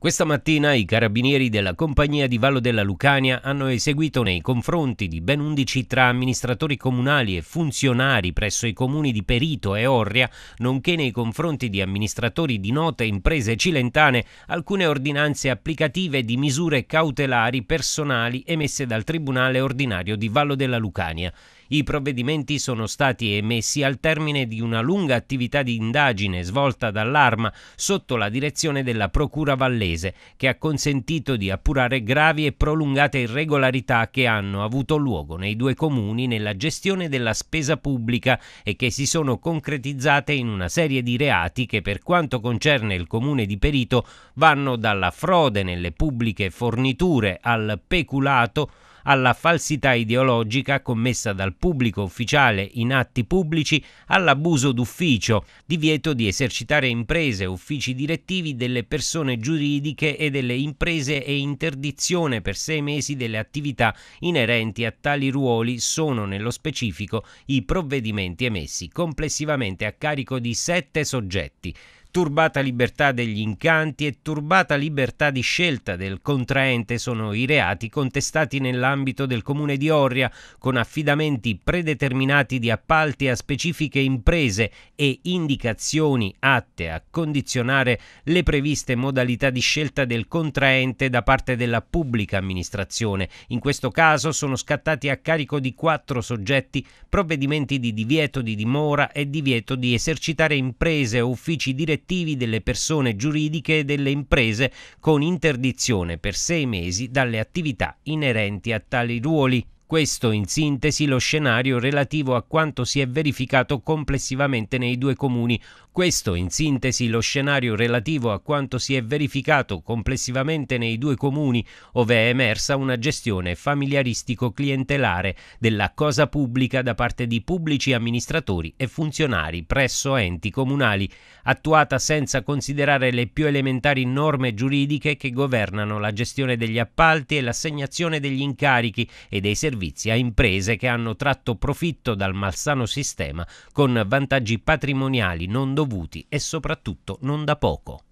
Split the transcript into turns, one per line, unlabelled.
Questa mattina i carabinieri della compagnia di Vallo della Lucania hanno eseguito nei confronti di ben 11 tra amministratori comunali e funzionari presso i comuni di Perito e Orria, nonché nei confronti di amministratori di note imprese cilentane, alcune ordinanze applicative di misure cautelari personali emesse dal Tribunale ordinario di Vallo della Lucania. I provvedimenti sono stati emessi al termine di una lunga attività di indagine svolta dall'Arma sotto la direzione della Procura Vallese paese, che ha consentito di appurare gravi e prolungate irregolarità che hanno avuto luogo nei due comuni nella gestione della spesa pubblica e che si sono concretizzate in una serie di reati che per quanto concerne il comune di Perito vanno dalla frode nelle pubbliche forniture al peculato alla falsità ideologica commessa dal pubblico ufficiale in atti pubblici all'abuso d'ufficio, divieto di esercitare imprese, uffici direttivi delle persone giuridiche e delle imprese e interdizione per sei mesi delle attività inerenti a tali ruoli sono nello specifico i provvedimenti emessi complessivamente a carico di sette soggetti. Turbata libertà degli incanti e turbata libertà di scelta del contraente sono i reati contestati nell'ambito del comune di Orria, con affidamenti predeterminati di appalti a specifiche imprese e indicazioni atte a condizionare le previste modalità di scelta del contraente da parte della pubblica amministrazione. In questo caso sono scattati a carico di quattro soggetti provvedimenti di divieto di dimora e divieto di esercitare imprese o uffici direttivi effettivi delle persone giuridiche e delle imprese con interdizione per sei mesi dalle attività inerenti a tali ruoli. Questo in sintesi lo scenario relativo a quanto si è verificato complessivamente nei due comuni. Questo in sintesi lo scenario relativo a quanto si è verificato complessivamente nei due comuni, ove è emersa una gestione familiaristico-clientelare della cosa pubblica da parte di pubblici amministratori e funzionari presso enti comunali, attuata senza considerare le più elementari norme giuridiche che governano la gestione degli appalti e l'assegnazione degli incarichi e dei servizi servizi a imprese che hanno tratto profitto dal malsano sistema con vantaggi patrimoniali non dovuti e soprattutto non da poco.